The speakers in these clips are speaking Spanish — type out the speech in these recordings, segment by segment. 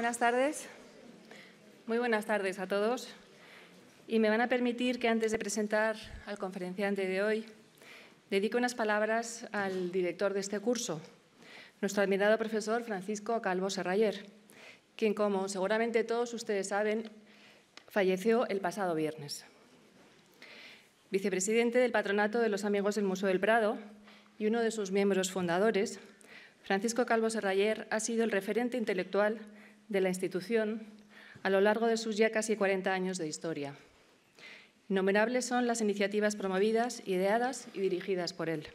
Buenas tardes. Muy buenas tardes a todos. Y me van a permitir que antes de presentar al conferenciante de hoy, dedique unas palabras al director de este curso, nuestro admirado profesor Francisco Calvo Serrayer, quien, como seguramente todos ustedes saben, falleció el pasado viernes. Vicepresidente del Patronato de los Amigos del Museo del Prado y uno de sus miembros fundadores, Francisco Calvo Serrayer ha sido el referente intelectual de la institución a lo largo de sus ya casi 40 años de historia. Innumerables son las iniciativas promovidas, ideadas y dirigidas por él.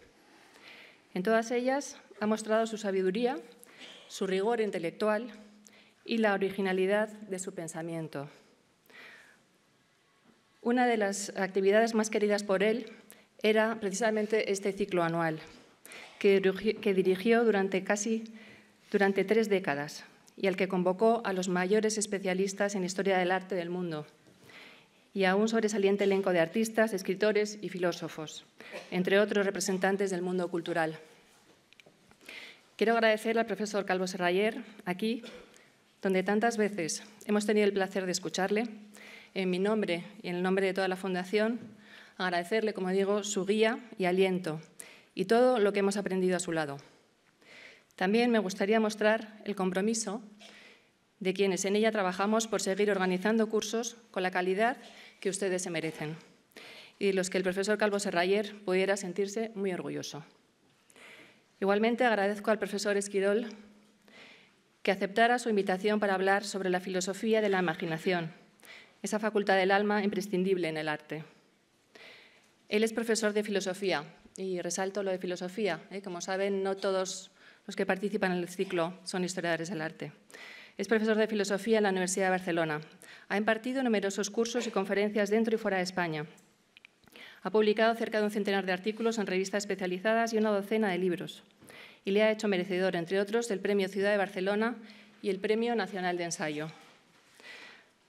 En todas ellas ha mostrado su sabiduría, su rigor intelectual y la originalidad de su pensamiento. Una de las actividades más queridas por él era precisamente este ciclo anual, que dirigió durante casi durante tres décadas, y al que convocó a los mayores especialistas en historia del arte del mundo y a un sobresaliente elenco de artistas, escritores y filósofos, entre otros representantes del mundo cultural. Quiero agradecer al profesor Calvo Serrayer, aquí, donde tantas veces hemos tenido el placer de escucharle, en mi nombre y en el nombre de toda la Fundación, agradecerle, como digo, su guía y aliento y todo lo que hemos aprendido a su lado. También me gustaría mostrar el compromiso de quienes en ella trabajamos por seguir organizando cursos con la calidad que ustedes se merecen y los que el profesor Calvo Serrayer pudiera sentirse muy orgulloso. Igualmente agradezco al profesor esquidol que aceptara su invitación para hablar sobre la filosofía de la imaginación, esa facultad del alma imprescindible en el arte. Él es profesor de filosofía y resalto lo de filosofía. ¿eh? Como saben, no todos los que participan en el ciclo son historiadores del arte. Es profesor de filosofía en la Universidad de Barcelona. Ha impartido numerosos cursos y conferencias dentro y fuera de España. Ha publicado cerca de un centenar de artículos en revistas especializadas y una docena de libros. Y le ha hecho merecedor, entre otros, el Premio Ciudad de Barcelona y el Premio Nacional de Ensayo.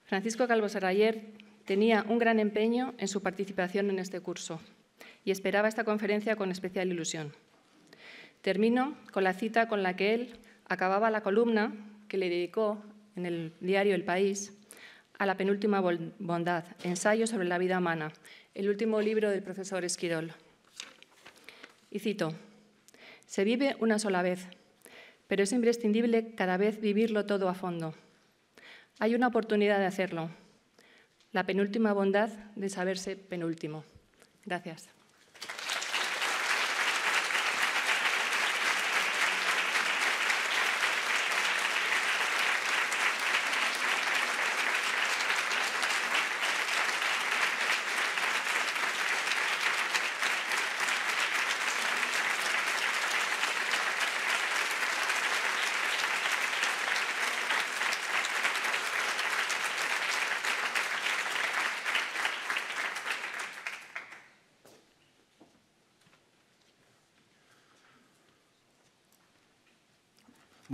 Francisco Calvo Sarrayer tenía un gran empeño en su participación en este curso y esperaba esta conferencia con especial ilusión. Termino con la cita con la que él acababa la columna que le dedicó en el diario El País a la penúltima bondad, Ensayo sobre la vida humana, el último libro del profesor Esquirol. Y cito, se vive una sola vez, pero es imprescindible cada vez vivirlo todo a fondo. Hay una oportunidad de hacerlo, la penúltima bondad de saberse penúltimo. Gracias.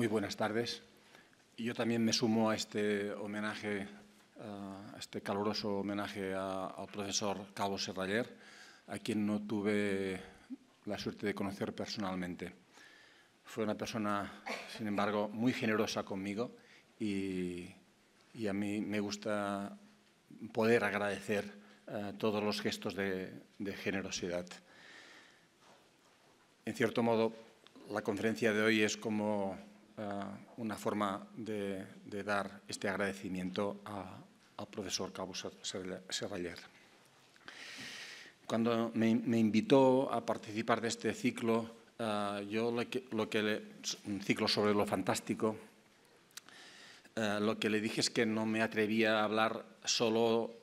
Muy buenas tardes. Yo también me sumo a este homenaje, a este caluroso homenaje al profesor Cabo Serraller, a quien no tuve la suerte de conocer personalmente. Fue una persona, sin embargo, muy generosa conmigo y, a mí me gusta poder agradecer eh, todos los gestos de generosidad. En cierto modo, la conferencia de hoy es como eh, una forma de, dar este agradecimiento al profesor Cabo Serraller. Cuando me, invitó a participar de este ciclo, eh, yo lo que, un ciclo sobre lo fantástico, eh, lo que le dije es que no me atrevía a hablar solo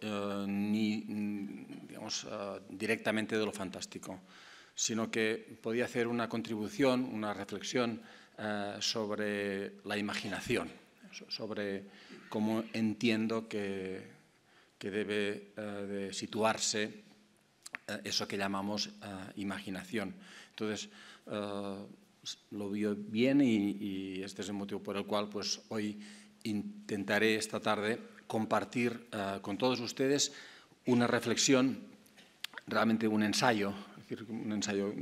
ni directamente de lo fantástico, sino que podía hacer una contribución, una reflexión eh, sobre la imaginación, sobre cómo entiendo que, debe eh, situarse eh, eso que llamamos imaginación. Entonces, lo vio bien y, este es el motivo por el cual pues, hoy intentaré esta tarde compartir con todos ustedes una reflexión, realmente un ensayo, un ensayo,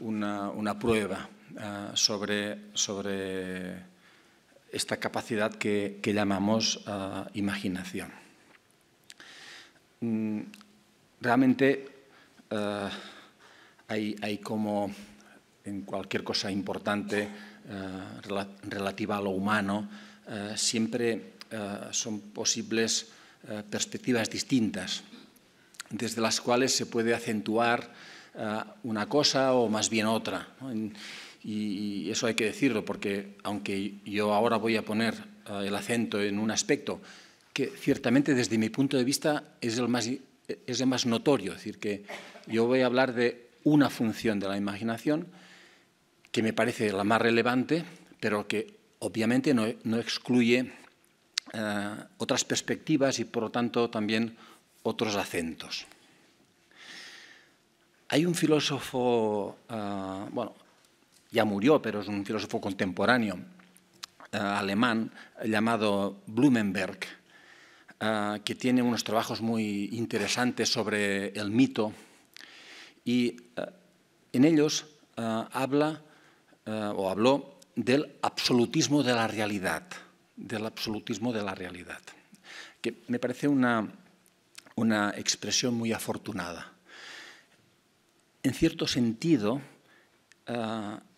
una prueba Ah, sobre, sobre esta capacidad que, llamamos ah, imaginación. Mm, realmente ah, hay, como en cualquier cosa importante relativa a lo humano, siempre son posibles perspectivas distintas, desde las cuales se puede acentuar una cosa o más bien otra. Y, eso hay que decirlo porque aunque yo ahora voy a poner eh, el acento en un aspecto que ciertamente desde mi punto de vista es el más, es el más notorio, es decir, que yo voy a hablar de una función de la imaginación que me parece la más relevante, pero que obviamente no, excluye eh, otras perspectivas y por lo tanto también otros acentos. Hay un filósofo, eh, bueno, ya murió, pero es un filósofo contemporáneo eh, alemán llamado Blumenberg, eh, que tiene unos trabajos muy interesantes sobre el mito y eh, en ellos habla o habló del absolutismo de la realidad, del absolutismo de la realidad, que me parece una, expresión muy afortunada. En cierto sentido,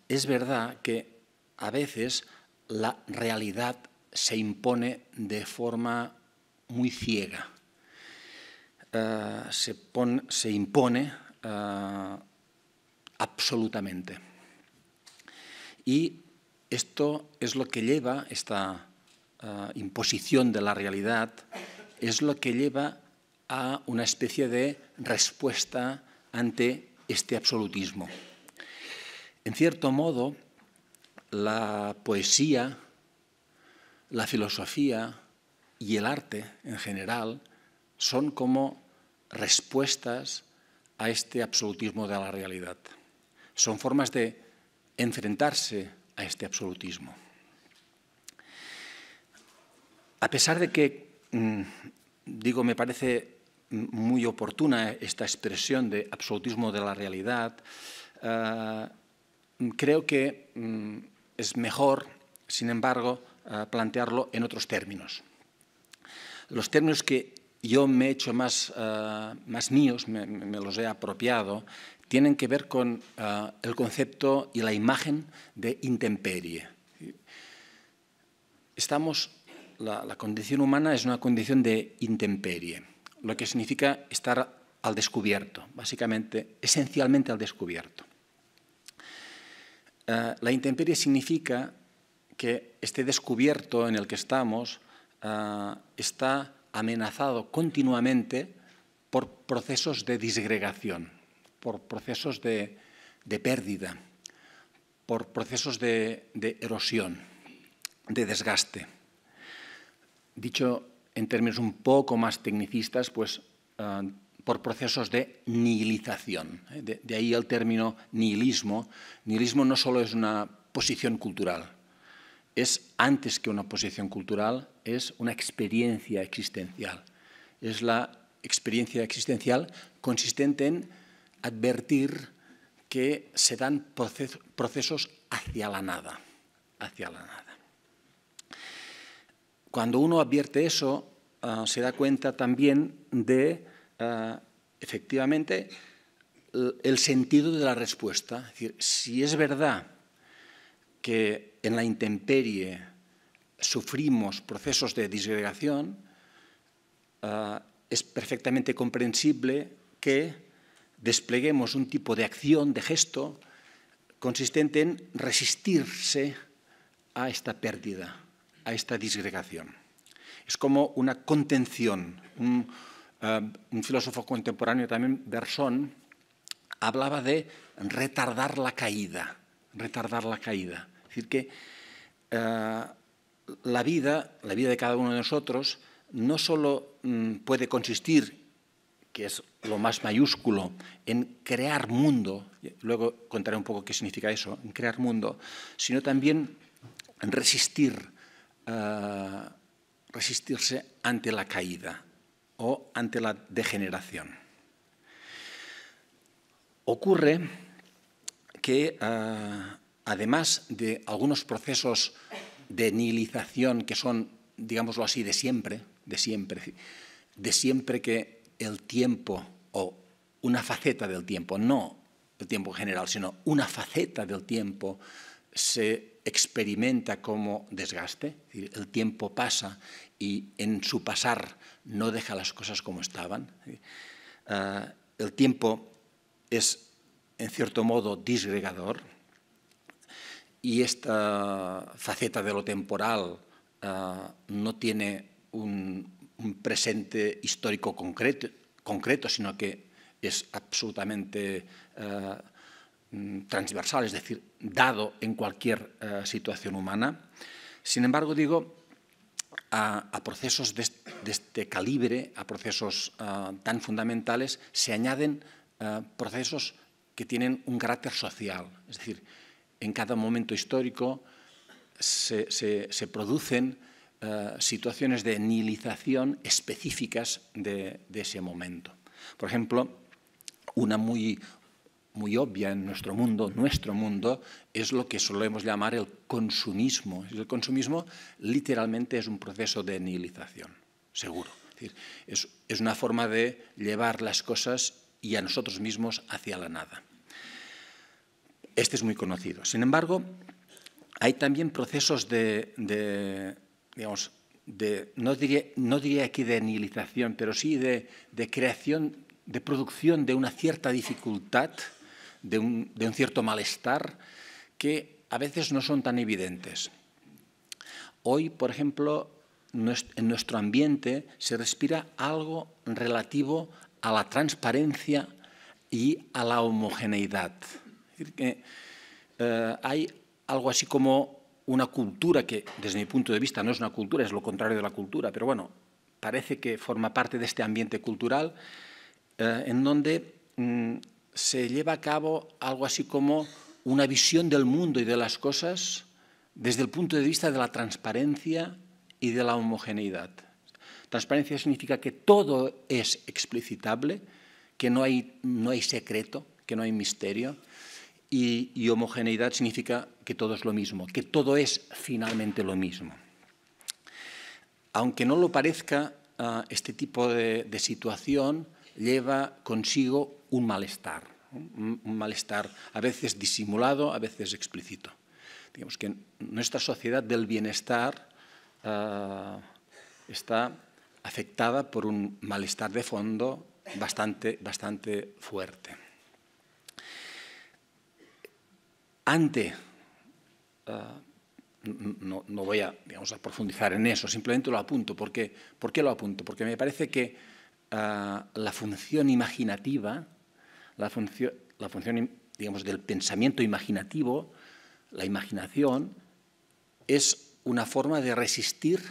es verdad que a veces la realidad se impone de forma muy ciega. Eh, se, impone eh, absolutamente. Y esto es lo que lleva, esta eh, imposición de la realidad, es lo que lleva a una especie de respuesta ante este absolutismo. En cierto modo, la poesía, la filosofía y el arte en general son como respuestas a este absolutismo de la realidad. Son formas de enfrentarse a este absolutismo. A pesar de que, mm, digo, me parece muy oportuna esta expresión de absolutismo de la realidad, ah, Mm, creo que mm, es mejor, sin embargo, ah, plantearlo en otros términos. Los términos que yo me he hecho más, ah, más míos, me, los he apropiado, tienen que ver con ah, el concepto y la imagen de intemperie. Estamos, la, condición humana es una condición de intemperie, lo que significa estar al descubierto, básicamente, esencialmente al descubierto. Eh, la intemperie significa que este descubierto en el que estamos eh, está amenazado continuamente por procesos de disgregación, por procesos de, pérdida, por procesos de, erosión, de desgaste. Dicho en términos un poco más tecnicistas, pues eh, por procesos de nihilización. ¿eh? De, ahí el término nihilismo. Nihilismo no solo es una posición cultural, es antes que una posición cultural, es una experiencia existencial. Es la experiencia existencial consistente en advertir que se dan procesos hacia la nada, hacia la nada. Cuando uno advierte eso, ah, se da cuenta también de Ah, efectivamente el sentido de la respuesta. si es verdad que en la intemperie sufrimos procesos de disgregación, ah, es perfectamente comprensible que despleguemos un tipo de acción, de gesto, consistente en resistirse a esta pérdida, a esta disgregación. Es como una contención, un, eh, un filósofo contemporáneo también, Bersón, hablaba de retardar la caída, retardar la caída. Es decir, que eh, la vida, la vida de cada uno de nosotros, no solo mm, puede consistir, que es lo más mayúsculo, en crear mundo, luego contaré un poco qué significa eso, en crear mundo, sino también en resistir, eh, resistirse ante la caída, o ante la degeneración. Ocurre que, ah, además de algunos procesos de nilización que son, digámoslo así, de siempre, de siempre, de siempre que el tiempo o una faceta del tiempo, no el tiempo en general, sino una faceta del tiempo se experimenta como desgaste, el tiempo pasa y en su pasar no deja las cosas como estaban. Ah, el tiempo es, en cierto modo, disgregador y esta faceta de lo temporal ah, no tiene un, presente histórico concreto, sino que es absolutamente ah, Mm, transversal, es decir, dado en cualquier eh, situación humana. Sin embargo, digo, a, procesos de, este calibre, a procesos ah, tan fundamentales, se añaden ah, procesos que tienen un carácter social. Es decir, en cada momento histórico se, producen ah, situaciones de nihilización específicas de, de ese momento. Por ejemplo, una muy, muy obvia en nuestro mundo, nuestro mundo, es lo que solemos llamar el consumismo. El consumismo literalmente es un proceso de nihilización, seguro. Es, una forma de llevar las cosas y a nosotros mismos hacia la nada. Este es muy conocido. Sin embargo, hay también procesos de, digamos, no, diría, no aquí de nihilización, pero sí de creación, de producción de una cierta dificultad de un, cierto malestar que a veces no son tan evidentes. Hoy, por ejemplo, en nuestro ambiente se respira algo relativo a la transparencia y a la homogeneidad. Eh, hay algo así como una cultura que, desde mi punto de vista, no es una cultura, es lo contrario de la cultura, pero bueno, parece que forma parte de este ambiente cultural eh, en donde mm, se lleva a cabo algo así como una visión del mundo y de las cosas desde el punto de vista de la transparencia y de la homogeneidad. Transparencia significa que todo es explicitable, que no hay, secreto, que no hay misterio, y, homogeneidad significa que todo es lo mismo, que todo es finalmente lo mismo. Aunque no lo parezca, ah, este tipo de situación lleva consigo un malestar, un malestar a veces disimulado, a veces explícito. Digamos que nuestra sociedad del bienestar ah, está afectada por un malestar de fondo bastante, bastante fuerte. Ante, ah, no, voy a, a, profundizar en eso, simplemente lo apunto. Porque, ¿Por qué lo apunto? Porque me parece que la función imaginativa, la, la función, digamos, del pensamiento imaginativo, la imaginación, es una forma de resistir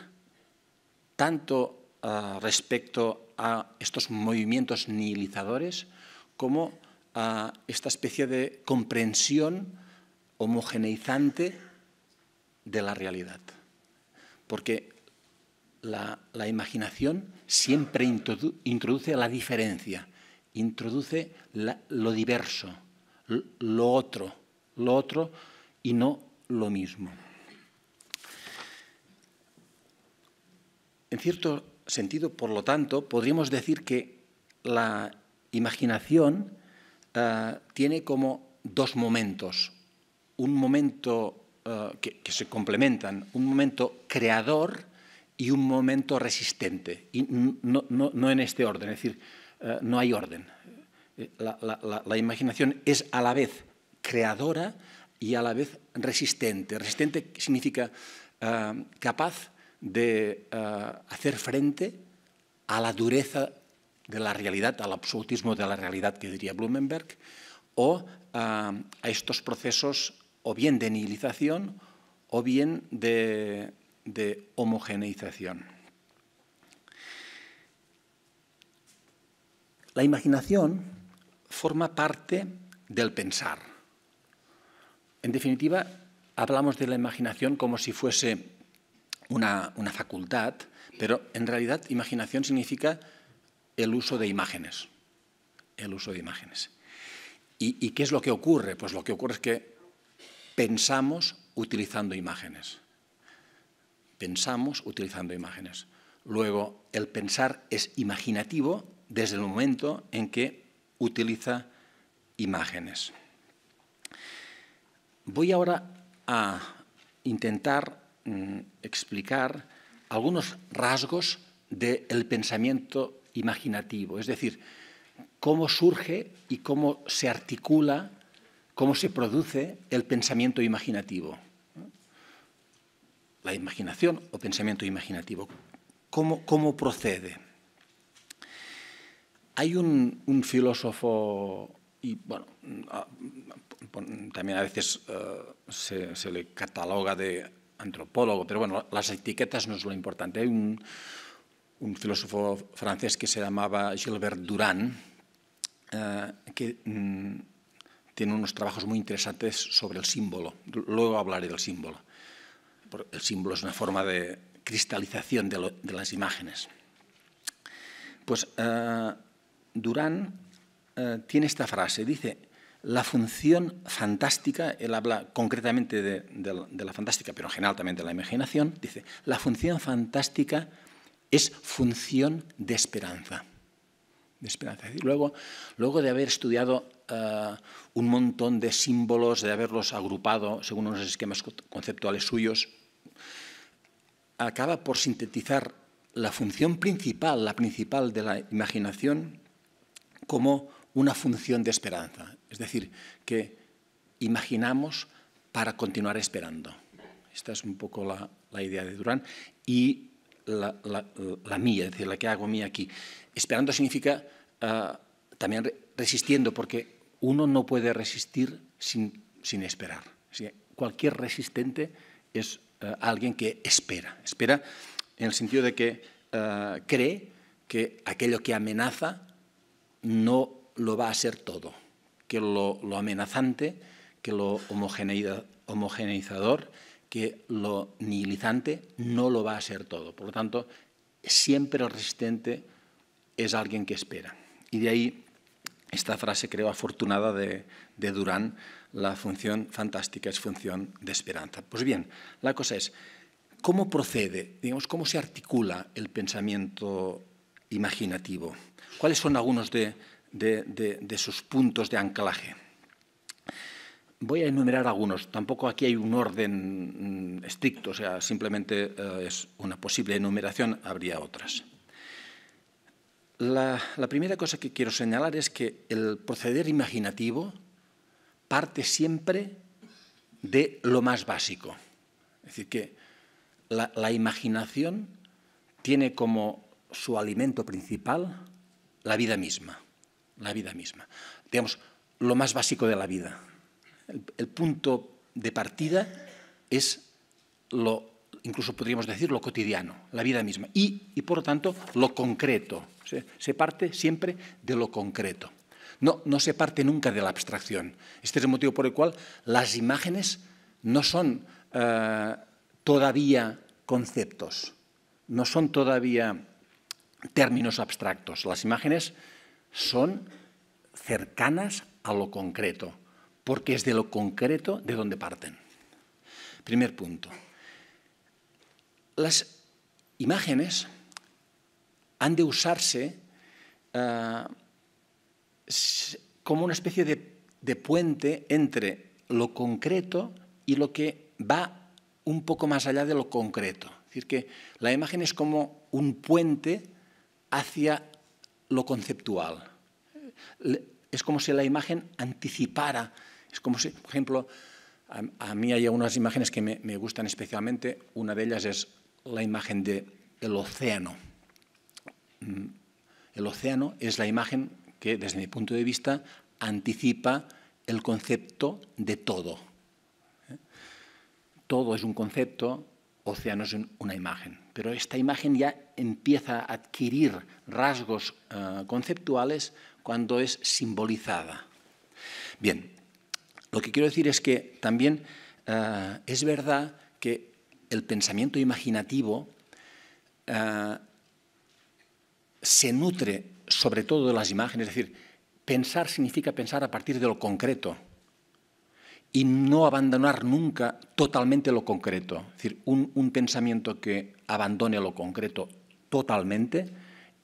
tanto ah, respecto a estos movimientos nihilizadores como a esta especie de comprensión homogeneizante de la realidad. Porque la, imaginación siempre introduce la diferencia, introduce lo diverso, lo otro, lo otro y no lo mismo. En cierto sentido, por lo tanto, podríamos decir que la imaginación eh, tiene como dos momentos. Un momento eh, que, que, se complementan, un momento creador y un momento resistente, y no, no, no en este orden, es decir, eh, no hay orden. Eh, la, la, imaginación es a la vez creadora y a la vez resistente. Resistente significa eh, capaz de hacer frente a la dureza de la realidad, al absolutismo de la realidad que diría Blumenberg, o a estos procesos o bien de nihilización o bien de, de homogeneización. La imaginación forma parte del pensar. En definitiva, hablamos de la imaginación como si fuese una, facultad, pero en realidad imaginación significa el uso de imágenes. El uso de imágenes. ¿Y qué es lo que ocurre? Pues lo que ocurre es que pensamos utilizando imágenes pensamos utilizando imágenes. Luego, el pensar es imaginativo desde el momento en que utiliza imágenes. Voy ahora a intentar mm, explicar algunos rasgos del pensamiento imaginativo, es decir, cómo surge y cómo se articula, cómo se produce el pensamiento imaginativo la imaginación o pensamiento imaginativo. ¿Cómo, cómo procede? Hay un, filósofo, y bueno, también a veces eh, se, le cataloga de antropólogo, pero bueno, las etiquetas no es lo importante. Hay un, filósofo francés que se llamaba Gilbert Durand, eh, que mm, tiene unos trabajos muy interesantes sobre el símbolo. Luego hablaré del símbolo el símbolo es una forma de cristalización de, las imágenes. Pues eh, Durán eh, tiene esta frase, dice, la función fantástica, él habla concretamente de, la fantástica, pero en general también de la imaginación, dice, la función fantástica es función de esperanza. De esperanza. Y luego, luego de haber estudiado eh, un montón de símbolos, de haberlos agrupado según unos esquemas conceptuales suyos, acaba por sintetizar la función principal, la principal de la imaginación, como una función de esperanza. Es decir, que imaginamos para continuar esperando. Esta es un poco la, idea de Durán y la, mía, es decir, la que hago mía aquí. Esperando significa eh, también resistiendo, porque uno no puede resistir sin, esperar. Cualquier resistente es eh, alguien que espera. Espera en el sentido de que eh, cree que aquello que amenaza no lo va a ser todo, que lo, lo amenazante, que lo homogeneizador, que lo nihilizante no lo va a ser todo. Por lo tanto, siempre el resistente es alguien que espera. Y de ahí esta frase, creo, afortunada de, Durán, la función fantástica es función de esperanza. Pues bien, la cosa es, ¿cómo procede, digamos, cómo se articula el pensamiento imaginativo? ¿Cuáles son algunos de, de sus puntos de anclaje? Voy a enumerar algunos, tampoco aquí hay un orden mm, estricto, o sea, simplemente eh, es una posible enumeración, habría otras. La, primera cosa que quiero señalar es que el proceder imaginativo parte siempre de lo más básico. Es decir, que la, imaginación tiene como su alimento principal la vida misma. La vida misma. Digamos, lo más básico de la vida. El, punto de partida es lo, incluso podríamos decir, lo cotidiano, la vida misma. y por lo tanto, lo concreto se, parte siempre de lo concreto. No, se parte nunca de la abstracción. Este es el motivo por el cual las imágenes no son eh, todavía conceptos, no son todavía términos abstractos. Las imágenes son cercanas a lo concreto, porque es de lo concreto de donde parten. Primer punto. Las imágenes han de usarse eh, como una especie de, puente entre lo concreto y lo que va un poco más allá de lo concreto. Es decir, que la imagen es como un puente hacia lo conceptual. Es como si la imagen anticipara, es como si, por ejemplo, a, mí hay algunas imágenes que me, gustan especialmente, una de ellas es la imagen del océano Mm, el océano es la imagen que, desde mi punto de vista, anticipa el concepto de todo. ¿Eh? Todo es un concepto, océano es una imagen. Pero esta imagen ya empieza a adquirir rasgos eh, conceptuales cuando es simbolizada. Bien, lo que quiero decir es que también eh, es verdad que el pensamiento imaginativo se nutre sobre todo de las imágenes, es decir, pensar significa pensar a partir de lo concreto y no abandonar nunca totalmente lo concreto. Es decir, un, un pensamiento que abandone lo concreto totalmente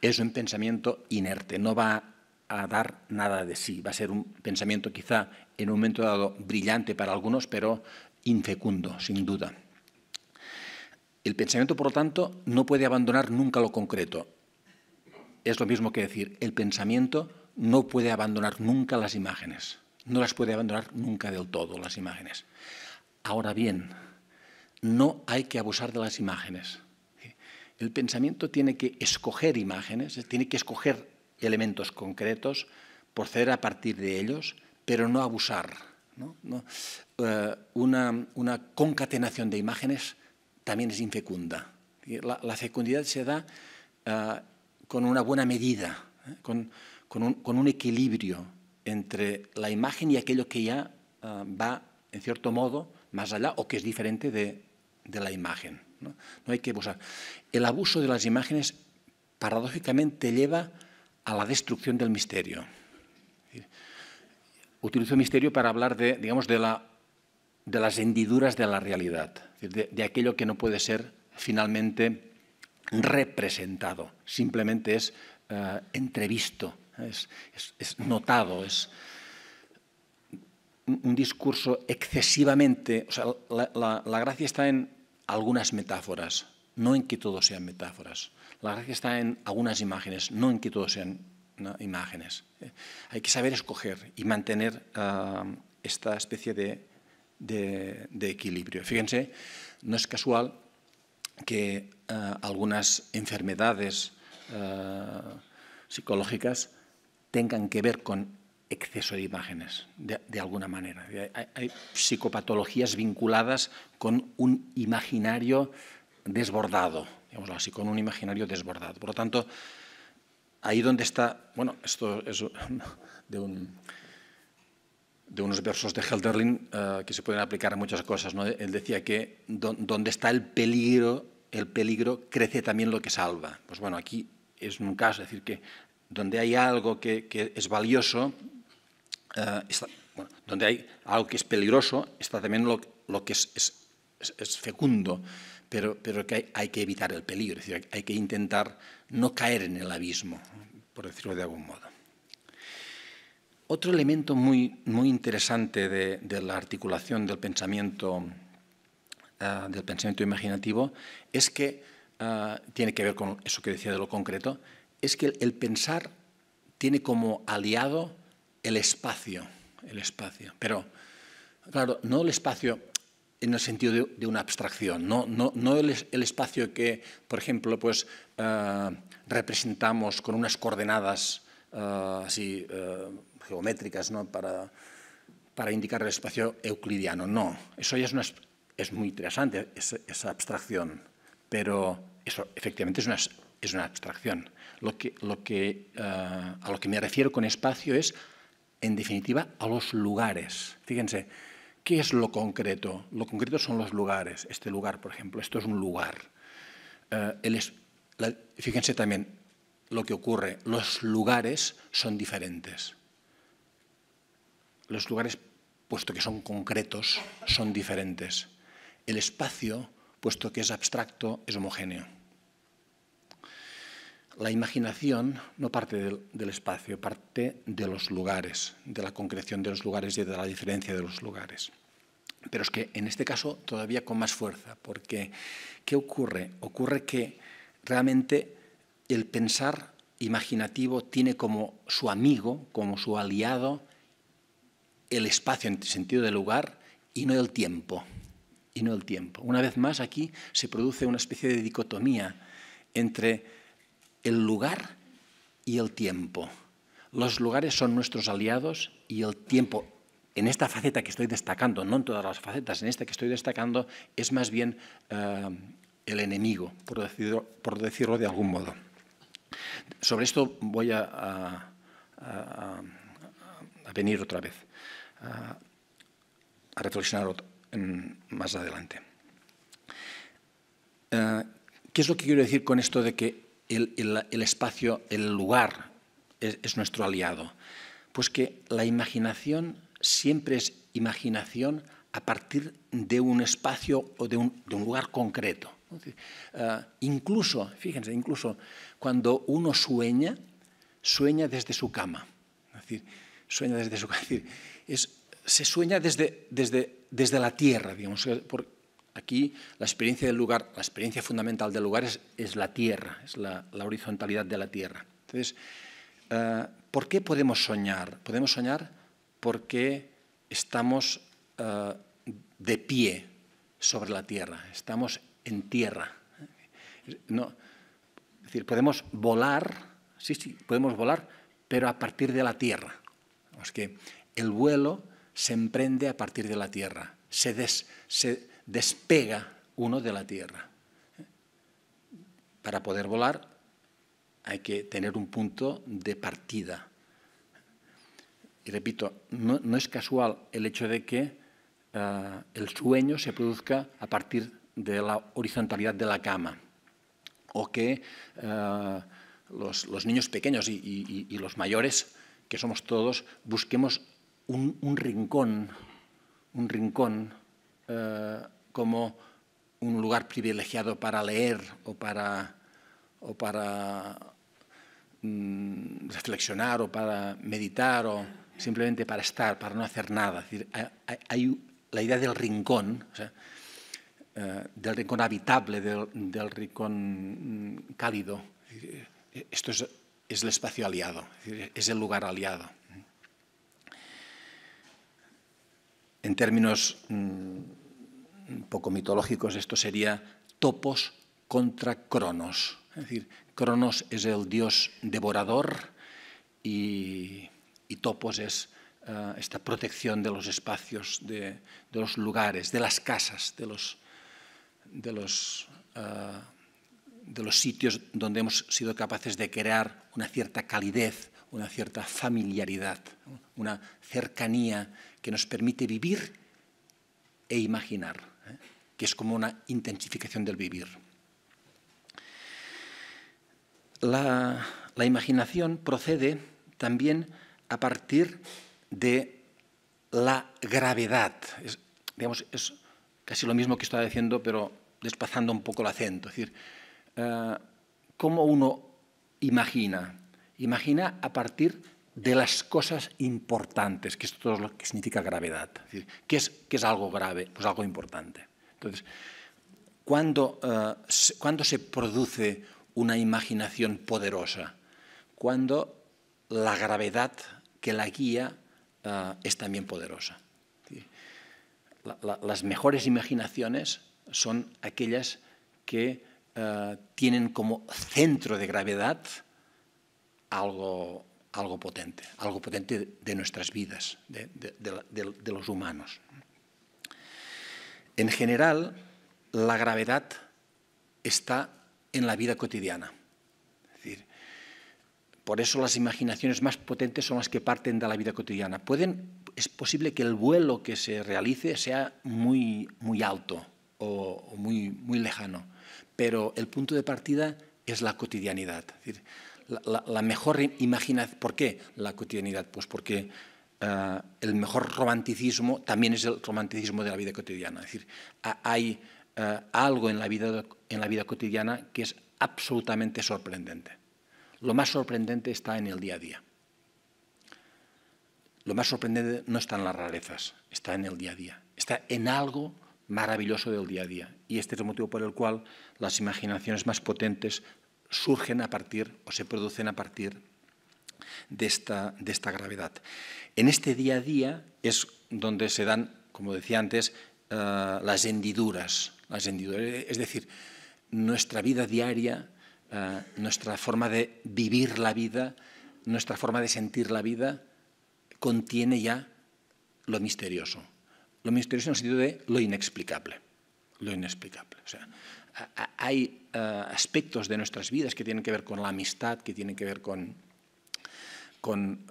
es un pensamiento inerte, no va a dar nada de sí, va a ser un pensamiento quizá en un momento dado brillante para algunos, pero infecundo, sin duda. El pensamiento, por lo tanto, no puede abandonar nunca lo concreto, es lo mismo que decir, el pensamiento no puede abandonar nunca las imágenes, no las puede abandonar nunca del todo las imágenes. Ahora bien, no hay que abusar de las imágenes. El pensamiento tiene que escoger imágenes, tiene que escoger elementos concretos, proceder a partir de ellos, pero no abusar. Eh, una, concatenación de imágenes también es infecunda. La, fecundidad se da eh, con una buena medida, ¿eh? con, un, equilibrio entre la imagen y aquello que ya ah, va, en cierto modo, más allá o que es diferente de, la imagen. ¿no? hay que El abuso de las imágenes, paradójicamente, lleva a la destrucción del misterio. Utilizo misterio para hablar de, digamos, de, la, de las hendiduras de la realidad, de aquello que no puede ser finalmente representado, simplemente es eh, entrevisto, es, notado, es un discurso excesivamente... O sea, la, gracia está en algunas metáforas, no en que todo sean metáforas. La gracia está en algunas imágenes, no en que todo sean imágenes. Eh, hay que saber escoger y mantener eh, esta especie de, de equilibrio. Fíjense, no es casual que eh, algunas enfermedades eh, psicológicas tengan que ver con exceso de imágenes, de, alguna manera. Hay, psicopatologías vinculadas con un imaginario desbordado, digámoslo así, con un imaginario desbordado. Por lo tanto, ahí donde está, bueno, esto es de, unos versos de Helderlin eh, que se pueden aplicar a muchas cosas. Él decía que donde está el peligro el peligro, crece también lo que salva. Pues bueno, aquí es un caso, es decir, que donde hay algo que, es valioso, eh, donde hay algo que es peligroso, está también lo, que es, fecundo, pero, pero que hay, que evitar el peligro, es decir, hay que intentar no caer en el abismo, por decirlo de algún modo. Otro elemento muy, muy interesante de, de la articulación del pensamiento Ah, del pensamiento imaginativo es que, ah, tiene que ver con eso que decía de lo concreto, es que el, pensar tiene como aliado el espacio, el espacio. Pero, claro, no el espacio en el sentido de, una abstracción, no, no, no el, espacio que, por ejemplo, pues, ah, representamos con unas coordenadas así, geométricas ¿no? para, para indicar el espacio euclidiano, no, eso ya es una es muy interesante esa, abstracción, pero eso efectivamente es una, abstracción. Lo que, eh, a lo que me refiero con espacio es, en definitiva, a los lugares. Fíjense, ¿qué es lo concreto? Lo concreto son los lugares. Este lugar, por ejemplo, esto es un lugar. Eh, fíjense también lo que ocurre, los lugares son diferentes. Los lugares, puesto que son concretos, son diferentes el espacio, puesto que es abstracto, es homogéneo. La imaginación no parte del, espacio, parte de los lugares, de la concreción de los lugares y de la diferencia de los lugares. Pero es que en este caso todavía con más fuerza, porque ¿qué ocurre? Ocurre que realmente el pensar imaginativo tiene como su amigo, como su aliado, el espacio en sentido de lugar y no el tiempo y no el tiempo. Una vez más aquí se produce una especie de dicotomía entre el lugar y el tiempo. Los lugares son nuestros aliados y el tiempo, en esta faceta que estoy destacando, no en todas las facetas, en esta que estoy destacando, es más bien eh, el enemigo, por decirlo, por decirlo, de algún modo. Sobre esto voy a, a venir otra vez, a reflexionar más adelante. Eh, ¿Qué es lo que quiero decir con esto de que el, espacio, el lugar es, nuestro aliado? Pues que la imaginación siempre es imaginación a partir de un espacio o de un, lugar concreto. Eh, incluso, fíjense, incluso cuando uno sueña, sueña desde su cama. Es decir, sueña desde su cama. Es es se sueña desde, desde, desde la tierra, digamos. Eh, por aquí la experiencia del lugar, la experiencia fundamental del lugar es, la tierra, es la, horizontalidad de la tierra. Entonces, eh, ¿por qué podemos soñar? Podemos soñar porque estamos eh, de pie sobre la tierra, estamos en tierra. No, es decir, podemos volar, sí, sí, podemos volar, pero a partir de la tierra. Es que el vuelo se emprende a partir de la tierra, se, despega uno de la tierra. Para poder volar hay que tener un punto de partida. Y repito, no, es casual el hecho de que ah, el sueño se produzca a partir de la horizontalidad de la cama o que ah, los, niños pequeños y, los mayores, que somos todos, busquemos un, un rincón, un rincón eh, como un lugar privilegiado para leer o para, o para mm, reflexionar o para meditar o simplemente para estar, para no hacer nada. hay, la idea del rincón, eh, del rincón habitable, del, rincón mm, cálido. Esto es, el espacio aliado, es el lugar aliado. En términos mm, un poco mitológicos, esto sería topos contra Cronos. Es decir, Cronos es el dios devorador y, topos es eh, esta protección de los espacios, de, los lugares, de las casas, de los, de los, eh, de los sitios donde hemos sido capaces de crear una cierta calidez, una cierta familiaridad, una cercanía que nos permite vivir e imaginar, ¿eh? que es como una intensificación del vivir. La, imaginación procede también a partir de la gravedad. Es, es casi lo mismo que estaba diciendo, pero desplazando un poco el acento. Es decir, eh, cómo uno imagina, Imagina a partir de las cosas importantes, que esto es lo que significa gravedad. Es ¿qué, es, algo grave? Pues algo importante. Entonces, eh, ¿cuándo, se, produce una imaginación poderosa? Cuando la gravedad que la guía eh, es también poderosa. las mejores imaginaciones son aquellas que eh, tienen como centro de gravedad algo, algo potente, algo potente de nuestras vidas, de, los humanos. En general, la gravedad está en la vida cotidiana. por eso las imaginaciones más potentes son las que parten de la vida cotidiana. es posible que el vuelo que se realice sea muy, muy alto o, muy, muy lejano, pero el punto de partida es la cotidianidad la, mejor imaginación. ¿Por qué la cotidianidad? Pues porque eh, el mejor romanticismo también es el romanticismo de la vida cotidiana. Es decir, hay eh, algo en la, vida, en la vida cotidiana que es absolutamente sorprendente. Lo más sorprendente está en el día a día. Lo más sorprendente no está en las rarezas, está en el día a día, está en algo maravilloso del día a día. Y este es el motivo por el cual las imaginaciones más potentes surgen a partir o se producen a partir de esta, de esta gravedad. En este día a día es donde se dan, como decía antes, eh, las, hendiduras, las Es decir, nuestra vida diaria, eh, nuestra forma de vivir la vida, nuestra forma de sentir la vida, contiene ya lo misterioso. Lo misterioso en el sentido de lo inexplicable lo inexplicable. O sea, hay eh, aspectos de nuestras vidas que tienen que ver con la amistad, que tienen que ver con, con,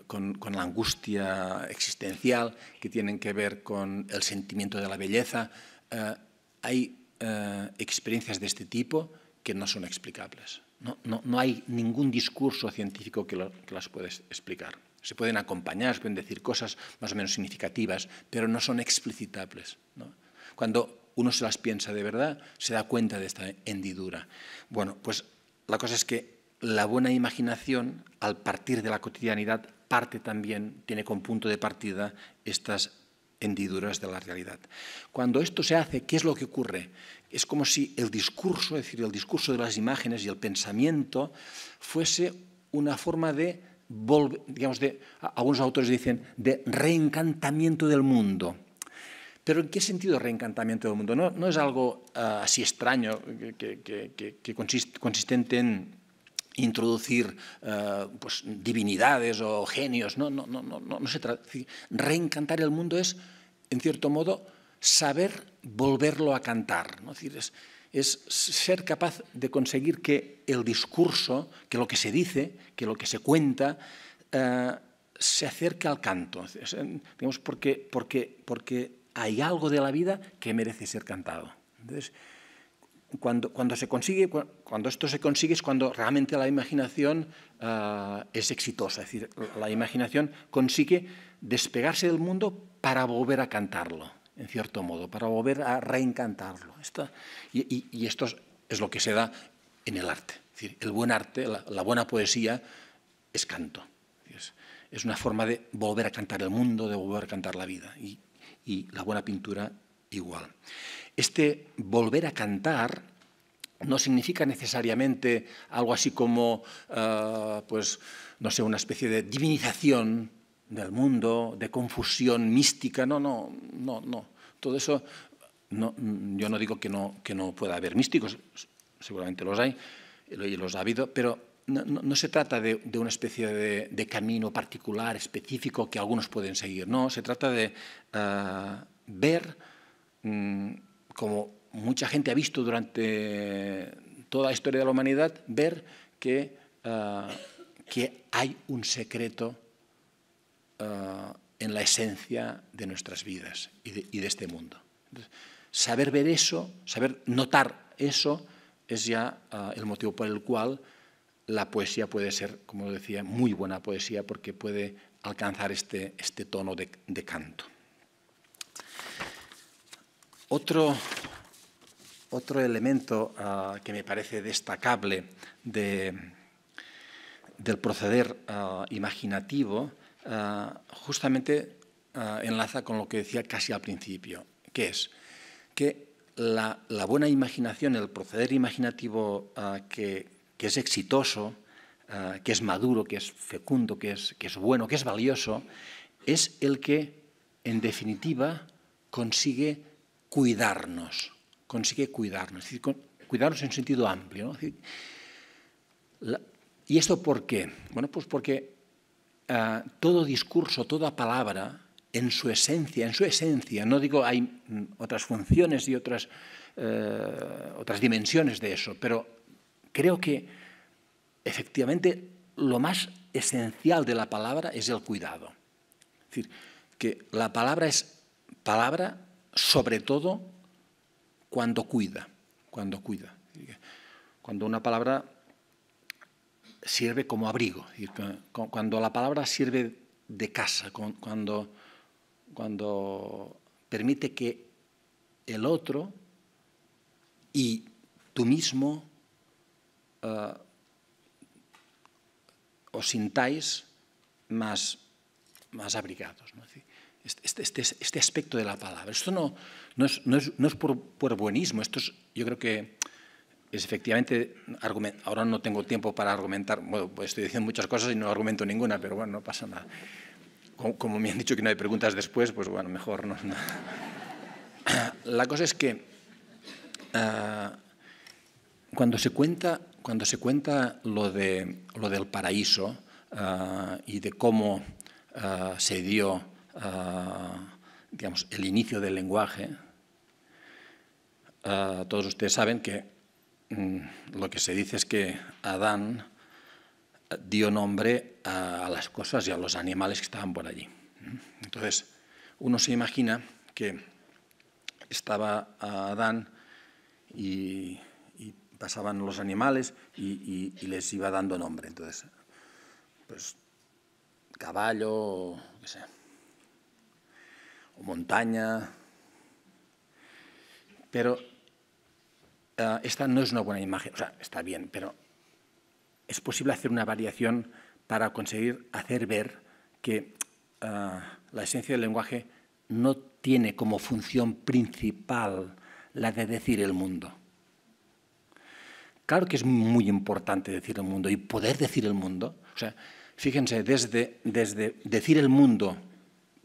la angustia existencial, que tienen que ver con el sentimiento de la belleza. Eh, hay eh, experiencias de este tipo que no son explicables. No, no, no hay ningún discurso científico que, las pueda explicar. Se pueden acompañar, se pueden decir cosas más o menos significativas, pero no son explicitables. Cuando uno se las piensa de verdad, se da cuenta de esta hendidura. Bueno, pues la cosa es que la buena imaginación, al partir de la cotidianidad, parte también, tiene como punto de partida estas hendiduras de la realidad. Cuando esto se hace, ¿qué es lo que ocurre? Es como si el discurso, es decir, el discurso de las imágenes y el pensamiento fuese una forma de, digamos, de, algunos autores dicen, de reencantamiento del mundo. Pero ¿en qué sentido reencantamiento del mundo? No, es algo ah, así extraño que, consiste, consistente en introducir ah, pues, divinidades o genios. No, no, no, no, se Reencantar el mundo es, en cierto modo, saber volverlo a cantar. Es, ser capaz de conseguir que el discurso, que lo que se dice, que lo que se cuenta, ah, se acerque al canto. digamos, porque, porque, porque hay algo de la vida que merece ser cantado. Entonces, cuando, cuando, se consigue, cuando esto se consigue es cuando realmente la imaginación ah, es exitosa, es decir, la imaginación consigue despegarse del mundo para volver a cantarlo, en cierto modo, para volver a reencantarlo. y, esto es, lo que se da en el arte. el buen arte, la, buena poesía es canto. Es, una forma de volver a cantar el mundo, de volver a cantar la vida y la buena pintura igual. Este volver a cantar no significa necesariamente algo así como, eh, pues, no sé, una especie de divinización del mundo, de confusión mística. No, no, no, no. Todo eso, no, yo no digo que no, que no pueda haber místicos, seguramente los hay y los ha habido, pero no, se trata de, una especie de, camino particular, específico, que algunos pueden seguir. No, se trata de ah, ver, mm, como mucha gente ha visto durante toda la historia de la humanidad, ver que, ah, hay un secreto ah, en la esencia de nuestras vidas y de, este mundo. saber ver eso, saber notar eso, es ya el motivo por el cual la poesía puede ser, como decía, muy buena poesía porque puede alcanzar este, este tono de, canto. Otro, otro elemento ah, que me parece destacable del proceder ah, imaginativo ah, justamente enlaza con lo que decía casi al principio, que es que la, la buena imaginación, el proceder imaginativo que, que es exitoso, eh, que es maduro, que es fecundo, que es, que es bueno, que es valioso, es el que, en definitiva, consigue cuidarnos, consigue cuidarnos, es cuidarnos en sentido amplio. ¿Y esto por qué? Bueno, pues porque eh, todo discurso, toda palabra, en su esencia, en su esencia, no digo hay mm, otras funciones y otras, eh, otras dimensiones de eso, pero Creo que efectivamente lo más esencial de la palabra es el cuidado. Es decir, que la palabra es palabra sobre todo cuando cuida, cuando cuida. Cuando una palabra sirve como abrigo, cuando la palabra sirve de casa, cuando, cuando permite que el otro y tú mismo eh, os sintáis más, más abrigados. Este, este, este, este, aspecto de la palabra. Esto no, no es, no es, es por, buenismo, esto es, yo creo que es efectivamente, ahora no tengo tiempo para argumentar, pues estoy diciendo muchas cosas y no argumento ninguna, pero bueno, no pasa nada. Como, me han dicho que no hay preguntas después, pues bueno, mejor no. La cosa es que eh, cuando se cuenta cuando se cuenta lo, de, lo del paraíso eh, y de cómo eh, se dio eh, digamos, el inicio del lenguaje, todos ustedes saben que mm, lo que se dice es que Adán dio nombre a las cosas y a los animales que estaban por allí. Entonces, uno se imagina que estaba Adán y pasaban los animales y, les iba dando nombre. Entonces, pues caballo, o, montaña. Pero eh, esta no es una buena imagen, o sea, está bien, pero es posible hacer una variación para conseguir hacer ver que eh, la esencia del lenguaje no tiene como función principal la de decir el mundo Claro que es muy importante decir el mundo y poder decir el mundo. O sea, fíjense, desde, decir el mundo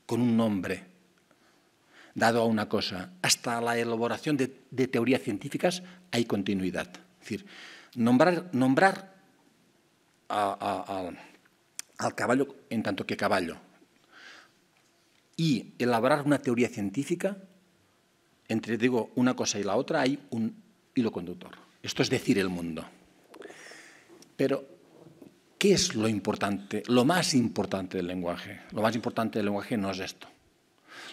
con un nombre dado a una cosa hasta la elaboración de, teorías científicas hay continuidad. Es decir, nombrar, nombrar al caballo en tanto que caballo y elaborar una teoría científica, entre digo una cosa y la otra hay un hilo conductor. Esto es decir el mundo. Pero, ¿qué es lo importante, lo más importante del lenguaje? Lo más importante del lenguaje no es esto.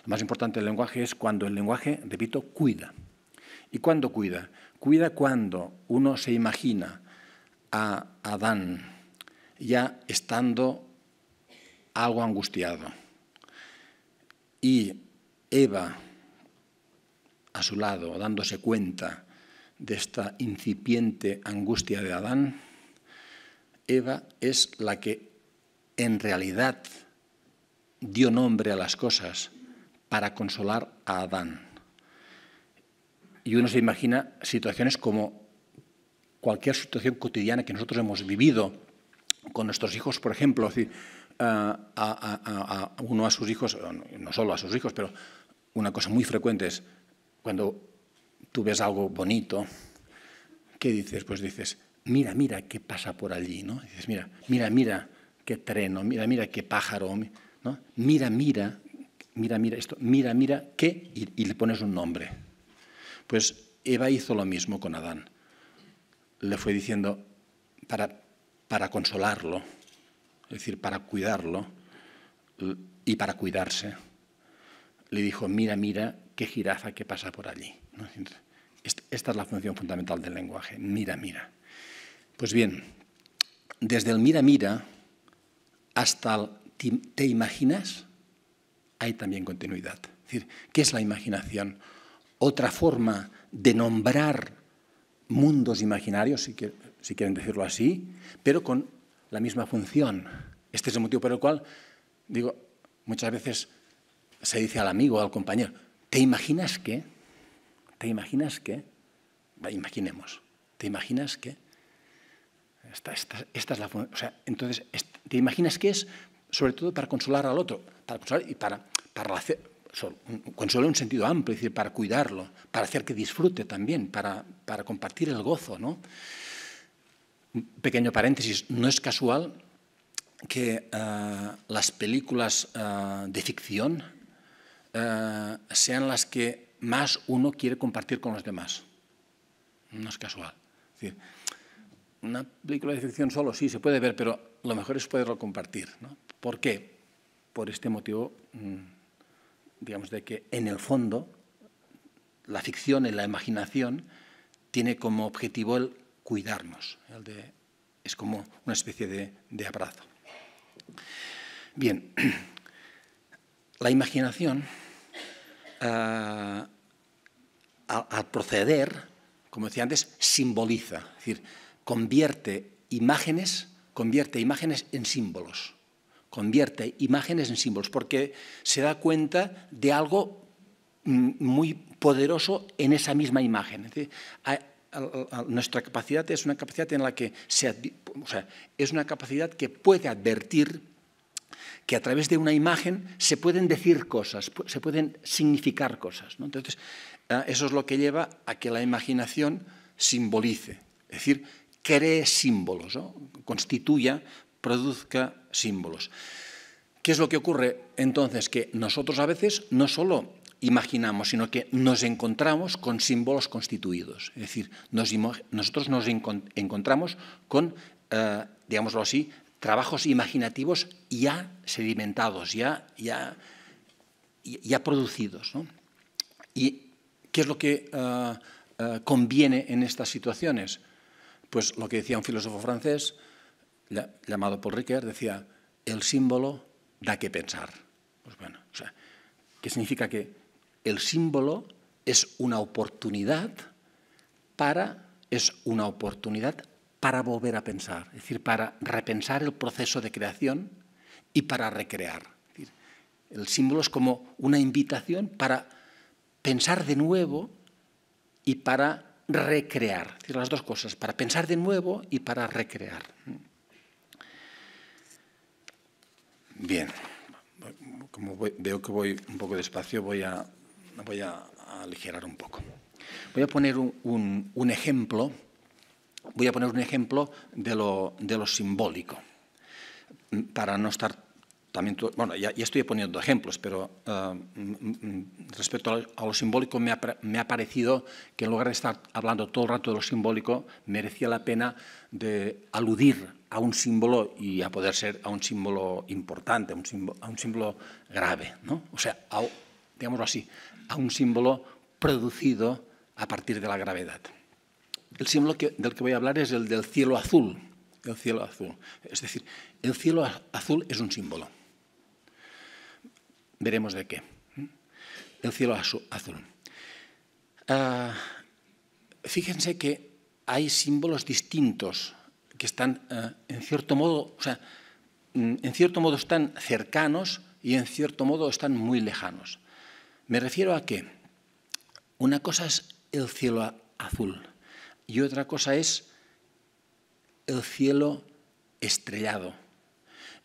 Lo más importante del lenguaje es cuando el lenguaje, repito, cuida. ¿Y cuándo cuida? Cuida cuando uno se imagina a Adán ya estando algo angustiado y Eva a su lado, dándose cuenta de esta incipiente angustia de Adán, Eva es la que en realidad dio nombre a las cosas para consolar a Adán. Y uno se imagina situaciones como cualquier situación cotidiana que nosotros hemos vivido con nuestros hijos, por ejemplo, a, uno a sus hijos, no solo a sus hijos, pero una cosa muy frecuente es cuando tú ves algo bonito, ¿qué dices? Pues dices, mira, mira qué pasa por allí, ¿no? Dices, mira, mira, mira qué treno, mira, mira qué pájaro, ¿no? Mira, mira, mira, mira esto, mira, mira qué, y, le pones un nombre. Pues Eva hizo lo mismo con Adán. Le fue diciendo, para, para consolarlo, es decir, para cuidarlo y para cuidarse, le dijo, mira, mira qué jirafa que pasa por allí. Esta es la función fundamental del lenguaje, mira, mira. Pues bien, desde el mira, mira hasta el te imaginas, hay también continuidad. Es decir, ¿qué es la imaginación? Otra forma de nombrar mundos imaginarios, si, quieren decirlo así, pero con la misma función. Este es el motivo por el cual, digo, muchas veces se dice al amigo, o al compañero, ¿te imaginas qué? ¿Te imaginas que? Imaginemos. ¿Te imaginas que? Esta, es la, o sea, entonces, ¿te imaginas que es sobre todo para consolar al otro? Para consolar y para, hacer, consolar en un sentido amplio, decir, para cuidarlo, para hacer que disfrute también, para, compartir el gozo, ¿no? pequeño paréntesis, no es casual que eh, las películas eh, de ficción eh, sean las que más uno quiere compartir con los demás. No es casual. Es decir, una película de ficción solo sí se puede ver, pero lo mejor es poderlo compartir. ¿Por qué? Por este motivo, mm, digamos, de que en el fondo la ficción en la imaginación tiene como objetivo el cuidarnos. es como una especie de abrazo. Bien, la imaginación eh, al, proceder, como decía antes, simboliza, es decir, convierte imágenes, convierte imágenes en símbolos, convierte imágenes en símbolos, porque se da cuenta de algo mm, muy poderoso en esa misma imagen. nuestra capacidad es una capacidad en la que se, o sea, es una capacidad que puede advertir que a través de una imagen se pueden decir cosas, se pueden significar cosas. Entonces, ah, eso es lo que lleva a que la imaginación simbolice, es decir, cree símbolos, constituya, produzca símbolos. ¿Qué es lo que ocurre entonces? Que nosotros a veces no solo imaginamos, sino que nos encontramos con símbolos constituidos. Es decir, nosotros nos encontramos con, ah, digámoslo así, trabajos imaginativos ya sedimentados, ya, ya, ya producidos. ¿Y qué es lo que eh, eh, conviene en estas situaciones? Pues lo que decía un filósofo francés llamado Paul Ricoeur, decía, el símbolo da que pensar. Pues bueno, ¿qué significa que el símbolo es una oportunidad para, es una oportunidad para volver a pensar, es decir, para repensar el proceso de creación y para recrear. el símbolo es como una invitación para pensar de nuevo y para recrear, es decir, las dos cosas, para pensar de nuevo y para recrear. Bien, como veo que voy un poco despacio, voy a, voy a aligerar un poco. Voy a poner un ejemplo Voy a poner un ejemplo de lo, simbólico, mm, para no estar también, bueno, ya, estoy poniendo ejemplos, pero eh, mm, mm, respecto a lo, simbólico me ha, me ha, parecido que en lugar de estar hablando todo el rato de lo simbólico, merecía la pena de aludir a un símbolo y a poder ser a un símbolo importante, a un símbolo, grave, O sea, digámoslo así, a un símbolo producido a partir de la gravedad. El símbolo del que voy a hablar es el del cielo azul. El cielo azul. Es decir, el cielo azul es un símbolo. Veremos de qué. El cielo azul. Ah, fíjense que hay símbolos distintos que están, ah, en cierto modo, o sea, mm, en cierto modo están cercanos y en cierto modo están muy lejanos. Me refiero a que una cosa es el cielo azul y otra cosa es el cielo estrellado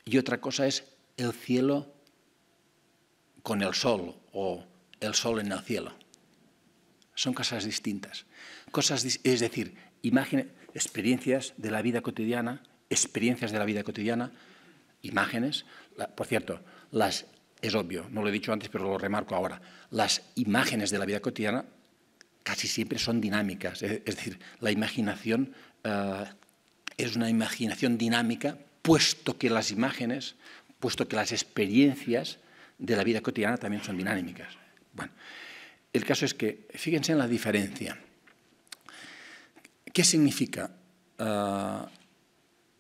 y otra cosa es el cielo con el sol o el sol en el cielo. Son cosas distintas. Cosas, es decir, imágenes, experiencias de la vida cotidiana, experiencias de la vida cotidiana, imágenes. por cierto, las, es obvio, no lo he dicho antes, pero lo remarco ahora. Las imágenes de la vida cotidiana casi siempre son dinámicas. Es decir, la imaginación eh, es una imaginación dinámica, puesto que las imágenes, puesto que las experiencias de la vida cotidiana también son dinámicas. Bueno, el caso es que, fíjense en la diferencia. ¿Qué significa eh,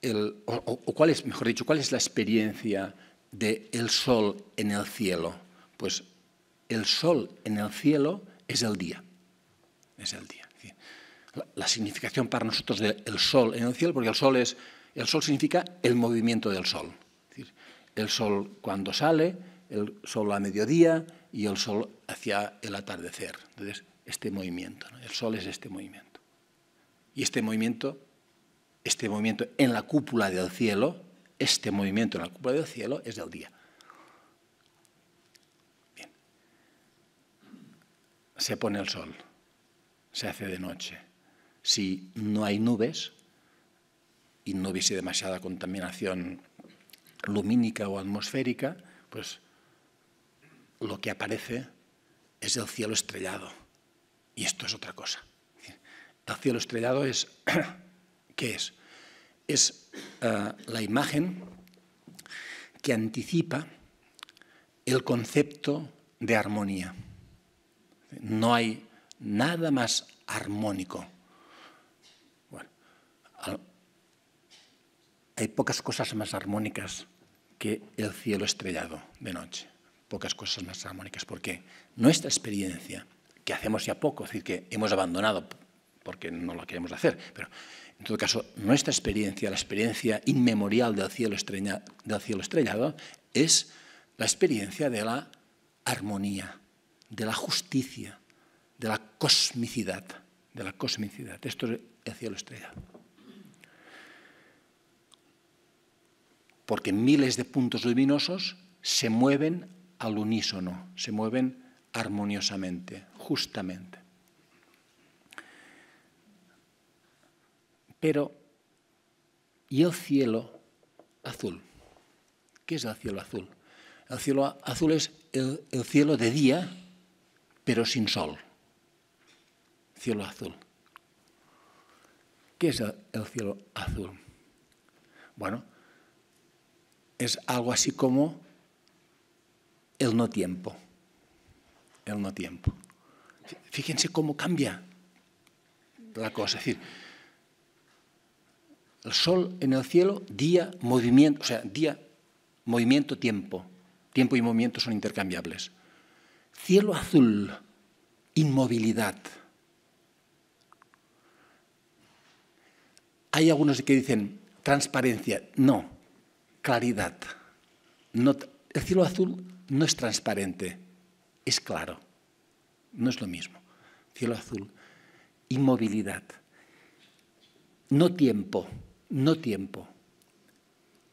el, o, cuál es, mejor dicho, cuál es la experiencia del el sol en el cielo? Pues el sol en el cielo es el día es el día. la, significación para nosotros del sol en el cielo, porque el sol, es, el sol significa el movimiento del sol. el sol cuando sale, el sol a mediodía y el sol hacia el atardecer. Entonces, este movimiento, el sol es este movimiento. Y este movimiento, este movimiento en la cúpula del cielo, este movimiento en la cúpula del cielo es del día. Se pone el sol se hace de noche. Si no hay nubes y no hubiese demasiada contaminación lumínica o atmosférica, pues lo que aparece es el cielo estrellado. Y esto es otra cosa. El cielo estrellado es, ¿qué es? Es eh, la imagen que anticipa el concepto de armonía. No hay nada más armónico. hay pocas cosas más armónicas que el cielo estrellado de noche, pocas cosas más armónicas, porque nuestra experiencia, que hacemos ya poco, es decir, que hemos abandonado porque no lo queremos hacer, pero en todo caso, nuestra experiencia, la experiencia inmemorial del cielo, estrella, del cielo estrellado, es la experiencia de la armonía, de la justicia, de la cosmicidad, de la cosmicidad. Esto es el cielo estrella. Porque miles de puntos luminosos se mueven al unísono, se mueven armoniosamente, justamente. Pero, ¿y el cielo azul? ¿Qué es el cielo azul? El cielo azul es el cielo de día, pero sin sol cielo azul. ¿Qué es el, cielo azul? Bueno, es algo así como el no tiempo. El no tiempo. Fíjense cómo cambia la cosa. Es decir, el sol en el cielo, día, movimiento, o sea, día, movimiento, tiempo. Tiempo y movimiento son intercambiables. Cielo azul, inmovilidad. Hay algunos que dicen transparencia. No, claridad. No, el cielo azul no es transparente, es claro. No es lo mismo. Cielo azul, inmovilidad. No tiempo, no tiempo.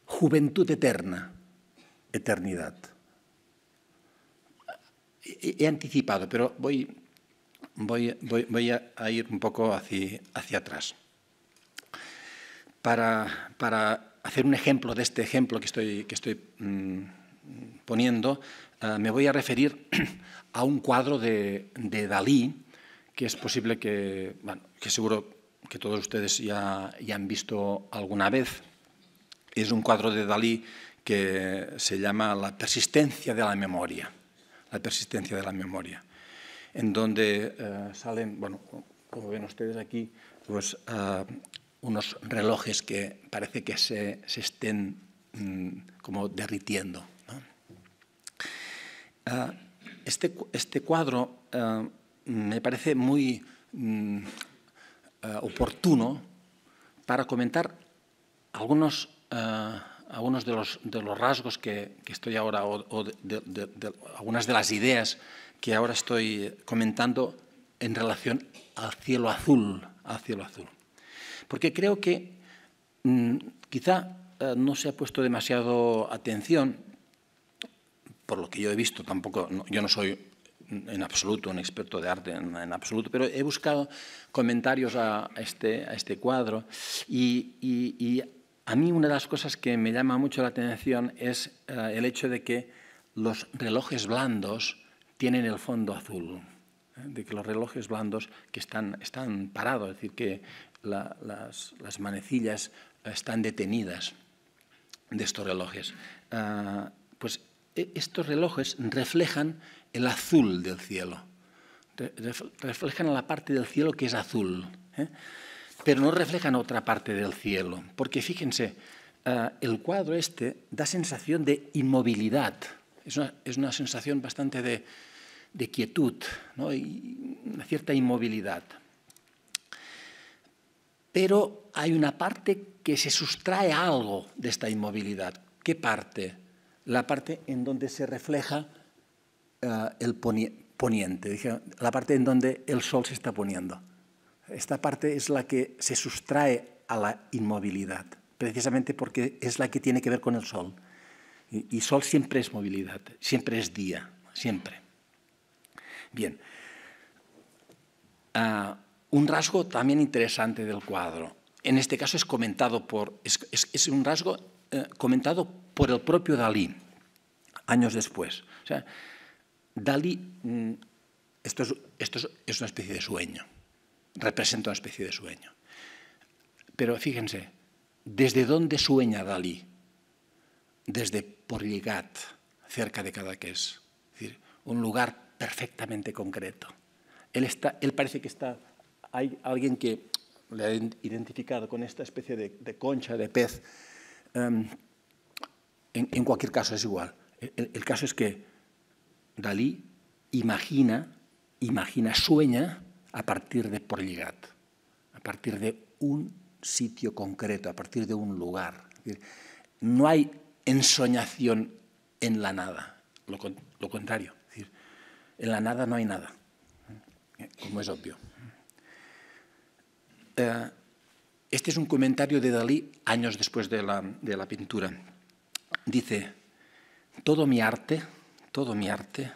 Juventud eterna, eternidad. He, anticipado, pero voy, a, ir un poco hacia atrás para, hacer un ejemplo de este ejemplo que estoy, que estoy mm, poniendo, eh, me voy a referir a un cuadro de, Dalí, que es posible que, bueno, que seguro que todos ustedes ya, han visto alguna vez. Es un cuadro de Dalí que se llama La persistencia de la memoria, la persistencia de la memoria, en donde eh, salen, bueno, como ven ustedes aquí, pues eh, unos relojes que parece que se, estén mm, como derritiendo. Ah, este, este, cuadro ah, me parece muy mm, ah, oportuno para comentar algunos, algunos de, los, de, los, rasgos que, estoy ahora, o, algunas de las ideas que ahora estoy comentando en relación al cielo azul. Al cielo azul porque creo que mm, quizá eh, no se ha puesto demasiado atención, por lo que yo he visto, tampoco, yo no soy en absoluto un experto de arte, en, absoluto, pero he buscado comentarios a, este, a este, cuadro y, a mí una de las cosas que me llama mucho la atención es eh, el hecho de que los relojes blandos tienen el fondo azul ¿eh? de que los relojes blandos que están, están parados, es decir, que las, manecillas están detenidas de estos relojes. Ah, pues e, estos relojes reflejan el azul del cielo, reflejan la parte del cielo que es azul, ¿eh? pero no reflejan otra parte del cielo, porque fíjense, ah, el cuadro este da sensación de inmovilidad, es una, sensación bastante de, quietud, y una cierta inmovilidad. Pero hay una parte que se sustrae algo de esta inmovilidad. ¿Qué parte? La parte en donde se refleja eh, el poniente, la parte en donde el sol se está poniendo. Esta parte es la que se sustrae a la inmovilidad, precisamente porque es la que tiene que ver con el sol. Y, sol siempre es movilidad, siempre es día, siempre. Bien. Ah, un rasgo también interesante del cuadro. En este caso es comentado por, es, un rasgo eh, comentado por el propio Dalí, años después. O sea, Dalí, mm, esto es, una especie de sueño, representa una especie de sueño. Pero fíjense, ¿desde dónde sueña Dalí? Desde Porligat, cerca de Cadaqués. Es decir, un lugar perfectamente concreto. Él, está, él parece que está hay alguien que le ha identificado con esta especie de, concha, de pez. Em, en, cualquier caso es igual. El, caso es que Dalí imagina, imagina, sueña a partir de Porligat, a partir de un sitio concreto, a partir de un lugar. no hay ensoñación en la nada, lo, contrario. en la nada no hay nada, ¿Eh? como es obvio. Eh, este es un comentario de Dalí años después de la, pintura. Dice, todo mi arte, todo mi arte,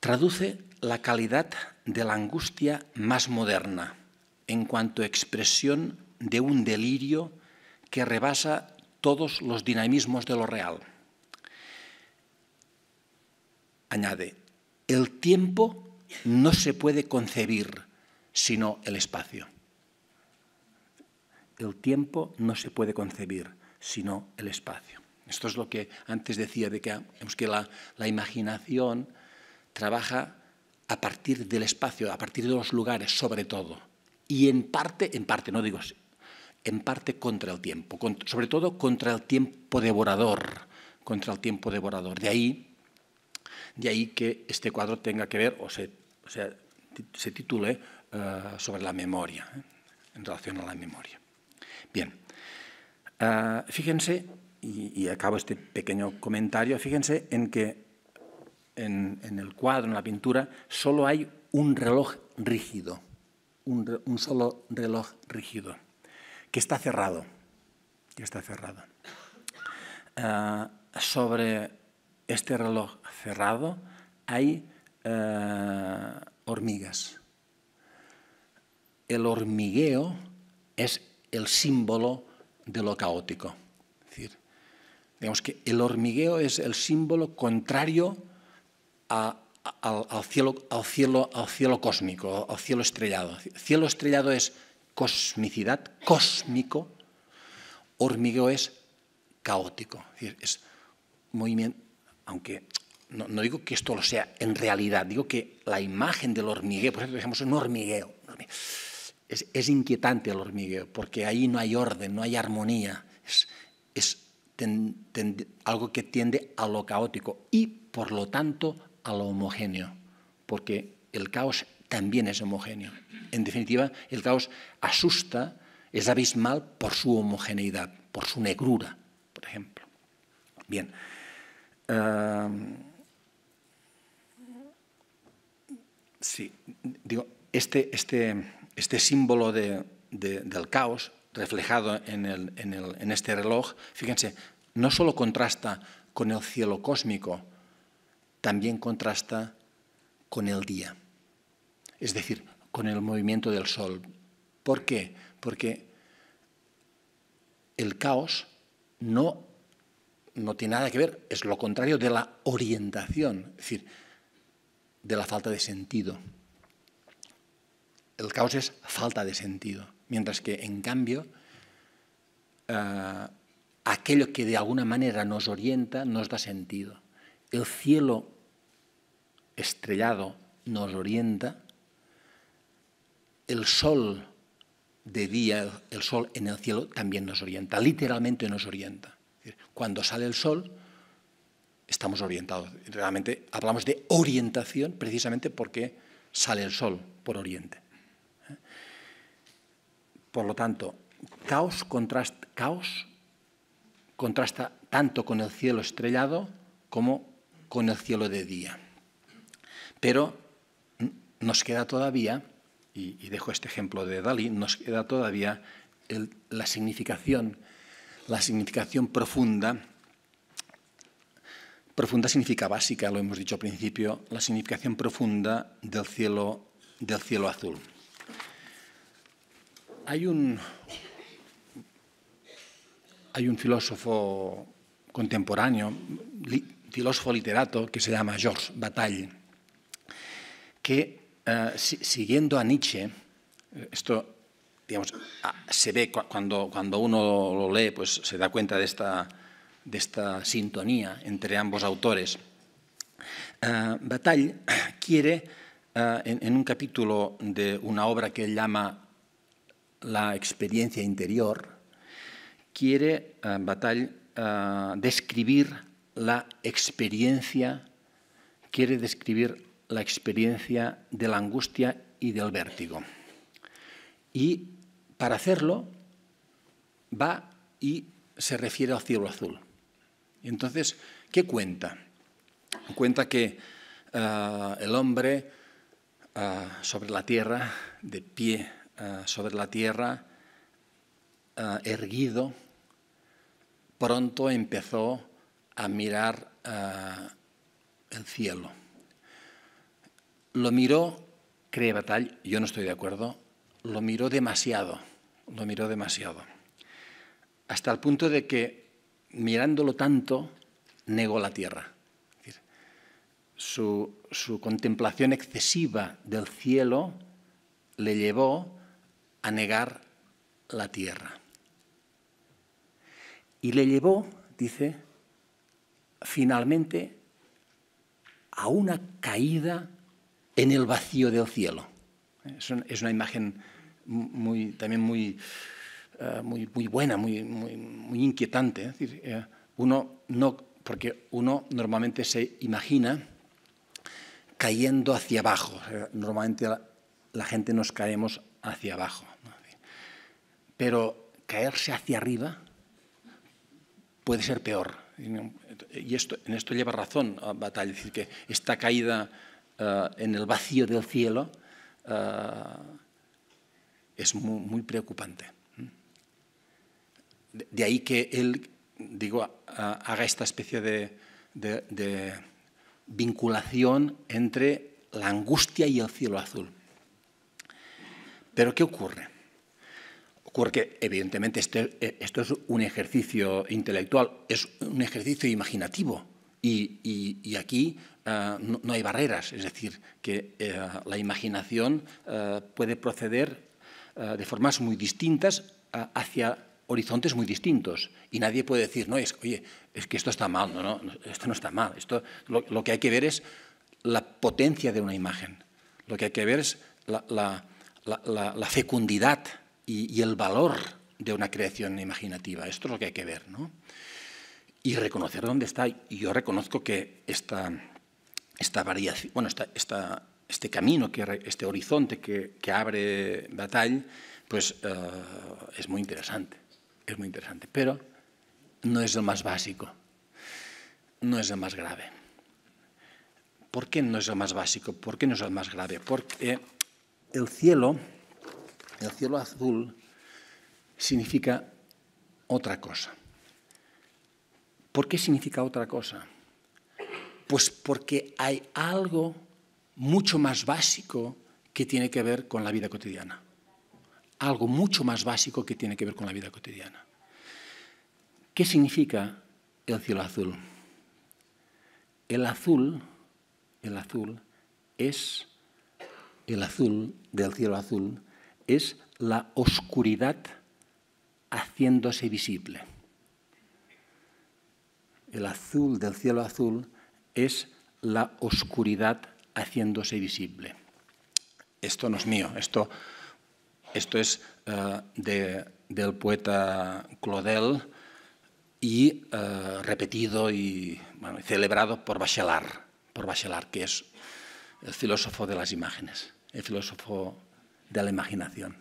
traduce la calidad de la angustia más moderna en cuanto a expresión de un delirio que rebasa todos los dinamismos de lo real. Añade, el tiempo no se puede concebir sino el espacio. El tiempo no se puede concebir, sino el espacio. Esto es lo que antes decía, de que, que la, imaginación trabaja a partir del espacio, a partir de los lugares, sobre todo. Y en parte, en parte, no digo, así, en parte contra el tiempo, sobre todo contra el tiempo devorador, contra el tiempo devorador. De ahí, de ahí que este cuadro tenga que ver, o, o sea, se titule eh, sobre la memoria, eh, en relación a la memoria. Bien, eh, fíjense, y, acabo este pequeño comentario, fíjense en que en, el cuadro, en la pintura, solo hay un reloj rígido, un, solo reloj rígido, que está cerrado, que está cerrado. sobre este reloj cerrado hay hormigas, el hormigueo es el símbolo de lo caótico. Es decir, digamos que el hormigueo es el símbolo contrario al, cielo, al, cielo, al cielo cósmico, al cielo estrellado. Cielo estrellado es cosmicidad, cósmico. Hormigueo es caótico. Es, movimiento, aunque no, digo que esto lo sea en realidad, digo que la imagen del hormigueo, por ejemplo, es un hormigueo es, inquietante el hormigueo, porque ahí no hay orden, no hay armonía, es, algo que tiende a lo caótico y, por lo tanto, a lo homogéneo, porque el caos también es homogéneo. En definitiva, el caos asusta, es abismal por su homogeneidad, por su negrura, por ejemplo. Bien. sí, digo, este, este, este símbolo del caos reflejado en, este reloj, fíjense, no solo contrasta con el cielo cósmico, también contrasta con el día, es decir, con el movimiento del sol. ¿Por qué? Porque el caos no tiene nada que ver, es lo contrario de la orientación, es decir, de la falta de sentido el caos es falta de sentido, mientras que en cambio eh, aquello que de alguna manera nos orienta nos da sentido. El cielo estrellado nos orienta, el sol de día, el sol en el cielo también nos orienta, literalmente nos orienta. Cuando sale el sol, estamos orientados. Realmente hablamos de orientación precisamente porque sale el sol por oriente. Por lo tanto, caos, caos contrasta tanto con el cielo estrellado como con el cielo de día. Pero nos queda todavía, y, dejo este ejemplo de Dalí, nos queda todavía la significación, la significación profunda. Profunda significa básica, lo hemos dicho al principio, la significación profunda del cielo, del cielo azul. Hay un, hay un filósofo contemporáneo, filósofo literato, que se llama Georges Bataille, que eh, siguiendo a Nietzsche, eh, esto digamos, ah, se ve cuando, cuando uno lo lee, pues se da cuenta de esta, de esta sintonía entre ambos autores. Eh, Bataille quiere, en, en, un capítulo de una obra que él llama la experiencia interior, quiere eh, eh, describir la experiencia, quiere describir la experiencia de la angustia y del vértigo. Y para hacerlo va y se refiere al cielo azul. Entonces, ¿qué cuenta? Cuenta que eh, el hombre sobre la tierra, de pie eh, sobre la tierra, eh, erguido, pronto empezó a mirar eh, el cielo. Lo miró, cree Batall, yo no estoy de acuerdo, lo miró demasiado, lo miró demasiado. Hasta el punto de que mirándolo tanto, negó la tierra. su, su contemplación excesiva del cielo le llevó a negar la tierra. Y le llevó, dice, finalmente a una caída en el vacío del cielo. Es una, imagen muy, también muy, eh, muy, buena, muy, muy, inquietante. Eh, uno no, porque uno normalmente se imagina cayendo hacia abajo. Normalmente la gente nos caemos hacia abajo. Pero caerse hacia arriba puede ser peor. Y esto, en esto lleva razón a ah, Batalla, es decir, que esta caída ah, en el vacío del cielo ah, es muy, preocupante. De, ahí que él, digo, haga esta especie de vinculación entre la angustia y el cielo azul. Pero ¿qué ocurre? porque evidentemente este, eh, esto es un ejercicio intelectual, es un ejercicio imaginativo y, aquí eh, no, hay barreras, es decir, que eh, la imaginación puede proceder de formas muy distintas hacia horizontes muy distintos y nadie puede decir, no, es, oye, es que esto está mal, no, no esto no está mal, esto, lo, que hay que ver es la potencia de una imagen, lo que hay que ver es la fecundidad y, el valor de una creación imaginativa. Esto es lo que hay que ver, ¿no? Y reconocer dónde está. Y yo reconozco que esta, esta variación, bueno, este camino, que, este horizonte que, abre batalla, pues eh, es muy interesante, es muy interesante, pero no es lo más básico, no es lo más grave. ¿Por qué no es lo más básico? ¿Por qué no es lo más grave? Porque el cielo el cielo azul significa otra cosa. ¿Por qué significa otra cosa? Pues porque hay algo mucho más básico que tiene que ver con la vida cotidiana. Algo mucho más básico que tiene que ver con la vida cotidiana. ¿Qué significa el cielo azul? El azul, el azul es el azul del cielo azul es la oscuridad haciéndose visible. El azul del cielo azul es la oscuridad haciéndose visible. Esto no es mío, esto, esto es eh, del poeta Claudel y eh, repetido y celebrado por Bachelard, por Bachelard, que es el filósofo de las imágenes, el filósofo de la imaginación.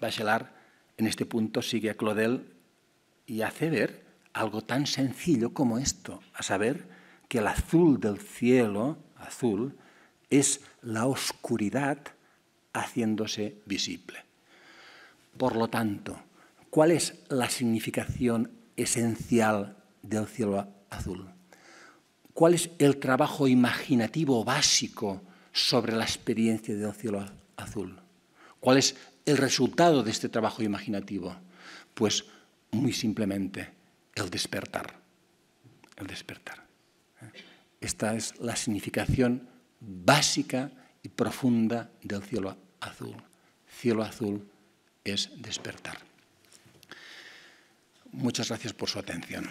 Bachelard en este punto sigue a Claudel y hace ver algo tan sencillo como esto, a saber que el azul del cielo, azul, es la oscuridad haciéndose visible. Por lo tanto, ¿cuál es la significación esencial del cielo azul? ¿Cuál es el trabajo imaginativo básico sobre la experiencia del cielo azul? ¿Cuál es el resultado de este trabajo imaginativo? Pues muy simplemente el despertar. El despertar. Esta es la significación básica y profunda del cielo azul. Cielo azul es despertar. Muchas gracias por su atención.